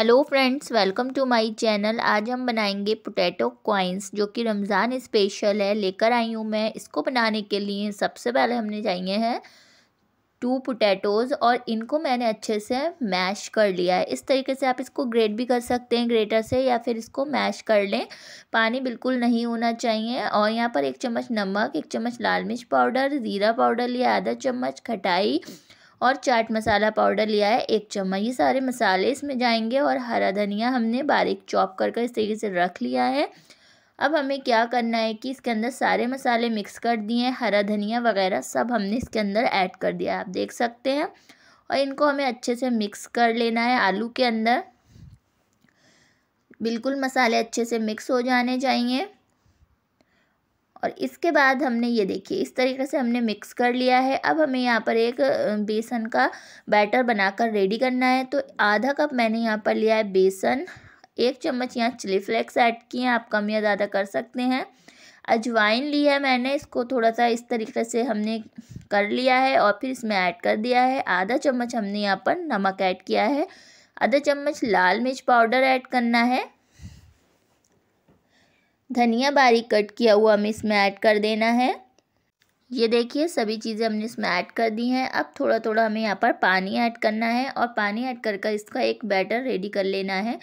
hello friends welcome to my channel आज हम बनाएंगे पोटैटो क्वाइंस जो कि रमज़ान स्पेशल है लेकर आई हूँ मैं इसको बनाने के लिए सबसे पहले हमने चाहिए हैं टू पोटैटोज़ और इनको मैंने अच्छे से मैश कर लिया है इस तरीके से आप इसको ग्रेट भी कर सकते हैं ग्रेटर से या फिर इसको मैश कर लें पानी बिल्कुल नहीं होना चाहिए और यहाँ पर एक चम्मच नमक एक चम्मच लाल मिर्च पाउडर ज़ीरा पाउडर लिया आधा चम्मच खटाई और चाट मसाला पाउडर लिया है एक चम्मच ये सारे मसाले इसमें जाएंगे और हरा धनिया हमने बारीक चॉप कर कर इस तरीके से रख लिया है अब हमें क्या करना है कि इसके अंदर सारे मसाले मिक्स कर दिए हैं हरा धनिया वगैरह सब हमने इसके अंदर ऐड कर दिया है आप देख सकते हैं और इनको हमें अच्छे से मिक्स कर लेना है आलू के अंदर बिल्कुल मसाले अच्छे से मिक्स हो जाने चाहिए और इसके बाद हमने ये देखिए इस तरीके से हमने मिक्स कर लिया है अब हमें यहाँ पर एक बेसन का बैटर बनाकर रेडी करना है तो आधा कप मैंने यहाँ पर लिया है बेसन एक चम्मच यहाँ चिली फ्लेक्स ऐड किए हैं आप कम या ज़्यादा कर सकते हैं अजवाइन लिया है मैंने इसको थोड़ा सा इस तरीके से हमने कर लिया है और फिर इसमें ऐड कर दिया है आधा चम्मच हमने यहाँ पर नमक ऐड किया है आधा चम्मच लाल मिर्च पाउडर ऐड करना है धनिया बारीक कट किया हुआ हमें इसमें ऐड कर देना है ये देखिए सभी चीज़ें हमने इसमें ऐड कर दी हैं अब थोड़ा थोड़ा हमें यहाँ पर पानी ऐड करना है और पानी ऐड कर कर इसका एक बैटर रेडी कर लेना है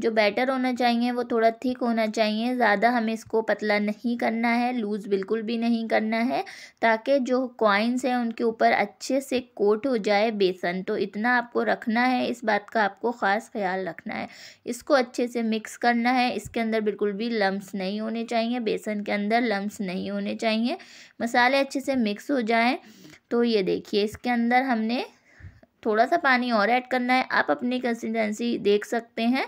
जो बैटर होना चाहिए वो थोड़ा थिक होना चाहिए ज़्यादा हमें इसको पतला नहीं करना है लूज़ बिल्कुल भी नहीं करना है ताकि जो कॉइन्स हैं उनके ऊपर अच्छे से कोट हो जाए बेसन तो इतना आपको रखना है इस बात का आपको ख़ास ख्याल रखना है इसको अच्छे से मिक्स करना है इसके अंदर बिल्कुल भी लम्ब नहीं होने चाहिए बेसन के अंदर लम्ब नहीं होने चाहिए मसाले अच्छे से मिक्स हो जाएँ तो ये देखिए इसके अंदर हमने थोड़ा सा पानी और ऐड करना है आप अपनी कंसिस्टेंसी देख सकते हैं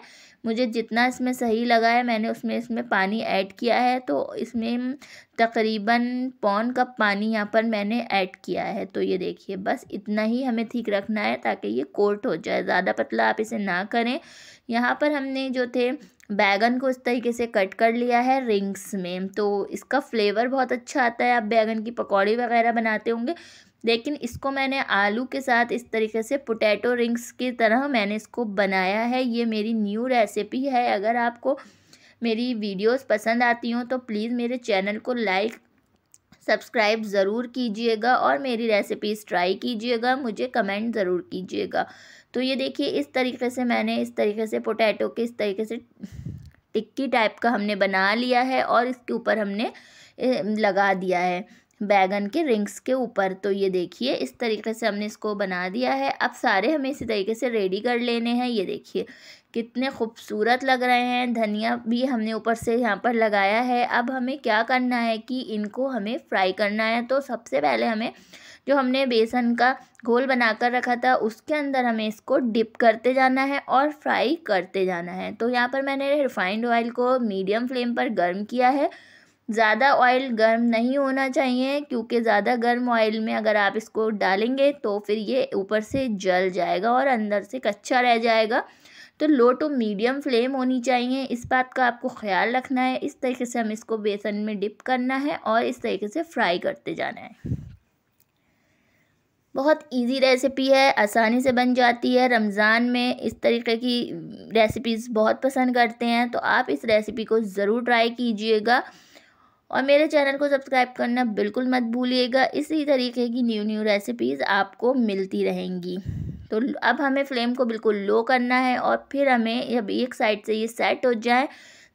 मुझे जितना इसमें सही लगा है मैंने उसमें इसमें पानी ऐड किया है तो इसमें तकरीबन पौन कप पानी यहाँ पर मैंने ऐड किया है तो ये देखिए बस इतना ही हमें ठीक रखना है ताकि ये कोट हो जाए ज़्यादा पतला आप इसे ना करें यहाँ पर हमने जो थे बैगन को इस तरीके से कट कर लिया है रिंग्स में तो इसका फ्लेवर बहुत अच्छा आता है आप बैगन की पकौड़ी वगैरह बनाते होंगे लेकिन इसको मैंने आलू के साथ इस तरीके से पोटैटो रिंग्स की तरह मैंने इसको बनाया है ये मेरी न्यू रेसिपी है अगर आपको मेरी वीडियोस पसंद आती हों तो प्लीज़ मेरे चैनल को लाइक सब्सक्राइब ज़रूर कीजिएगा और मेरी रेसिपीज़ ट्राई कीजिएगा मुझे कमेंट ज़रूर कीजिएगा तो ये देखिए इस तरीके से मैंने इस तरीके से पोटैटो के इस तरीके से टिक्की टाइप का हमने बना लिया है और इसके ऊपर हमने लगा दिया है बैगन के रिंग्स के ऊपर तो ये देखिए इस तरीके से हमने इसको बना दिया है अब सारे हमें इसी तरीके से रेडी कर लेने हैं ये देखिए कितने खूबसूरत लग रहे हैं धनिया भी हमने ऊपर से यहाँ पर लगाया है अब हमें क्या करना है कि इनको हमें फ्राई करना है तो सबसे पहले हमें जो हमने बेसन का घोल बनाकर रखा था उसके अंदर हमें इसको डिप करते जाना है और फ्राई करते जाना है तो यहाँ पर मैंने रिफ़ाइंड ऑयल को मीडियम फ्लेम पर गर्म किया है ज़्यादा ऑयल गर्म नहीं होना चाहिए क्योंकि ज़्यादा गर्म ऑयल में अगर आप इसको डालेंगे तो फिर ये ऊपर से जल जाएगा और अंदर से कच्चा रह जाएगा तो लो टू मीडियम फ्लेम होनी चाहिए इस बात का आपको ख्याल रखना है इस तरीके से हम इसको बेसन में डिप करना है और इस तरीके से फ्राई करते जाना है बहुत इजी रेसिपी है आसानी से बन जाती है रमज़ान में इस तरीके की रेसिपीज़ बहुत पसंद करते हैं तो आप इस रेसिपी को ज़रूर ट्राई कीजिएगा और मेरे चैनल को सब्सक्राइब करना बिल्कुल मत भूलिएगा इसी तरीके की न्यू न्यू रेसिपीज़ आपको मिलती रहेंगी तो अब हमें फ्लेम को बिल्कुल लो करना है और फिर हमें जब एक साइड से ये सेट हो जाए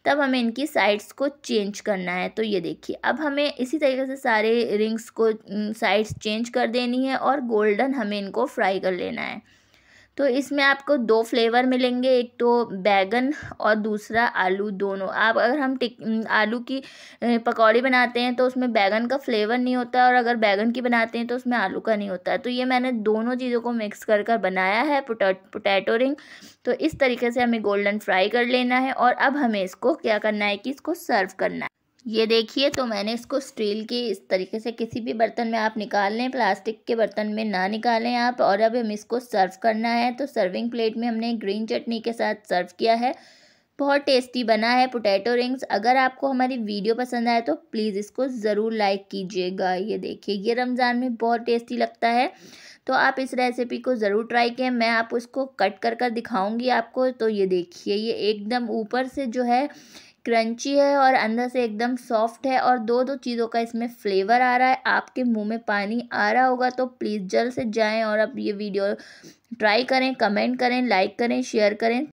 तब हमें इनकी साइड्स को चेंज करना है तो ये देखिए अब हमें इसी तरीके से सारे रिंग्स को साइड्स चेंज कर देनी है और गोल्डन हमें इनको फ्राई कर लेना है तो इसमें आपको दो फ्लेवर मिलेंगे एक तो बैगन और दूसरा आलू दोनों आप अगर हम टिक आलू की पकौड़ी बनाते हैं तो उसमें बैगन का फ्लेवर नहीं होता और अगर बैगन की बनाते हैं तो उसमें आलू का नहीं होता तो ये मैंने दोनों चीज़ों को मिक्स कर कर बनाया है पोटैटो रिंग तो इस तरीके से हमें गोल्डन फ्राई कर लेना है और अब हमें इसको क्या करना है कि इसको सर्व करना है ये देखिए तो मैंने इसको स्टील की इस तरीके से किसी भी बर्तन में आप निकाल लें प्लास्टिक के बर्तन में ना निकालें आप और अब हम इसको सर्व करना है तो सर्विंग प्लेट में हमने ग्रीन चटनी के साथ सर्व किया है बहुत टेस्टी बना है पोटैटो रिंग्स अगर आपको हमारी वीडियो पसंद आए तो प्लीज़ इसको ज़रूर लाइक कीजिएगा ये देखिए ये रमज़ान में बहुत टेस्टी लगता है तो आप इस रेसिपी को ज़रूर ट्राई करें मैं आप उसको कट कर कर दिखाऊँगी आपको तो ये देखिए ये एकदम ऊपर से जो है क्रंची है और अंदर से एकदम सॉफ्ट है और दो दो चीज़ों का इसमें फ्लेवर आ रहा है आपके मुंह में पानी आ रहा होगा तो प्लीज़ जल्द से जाएं और अब ये वीडियो ट्राई करें कमेंट करें लाइक करें शेयर करें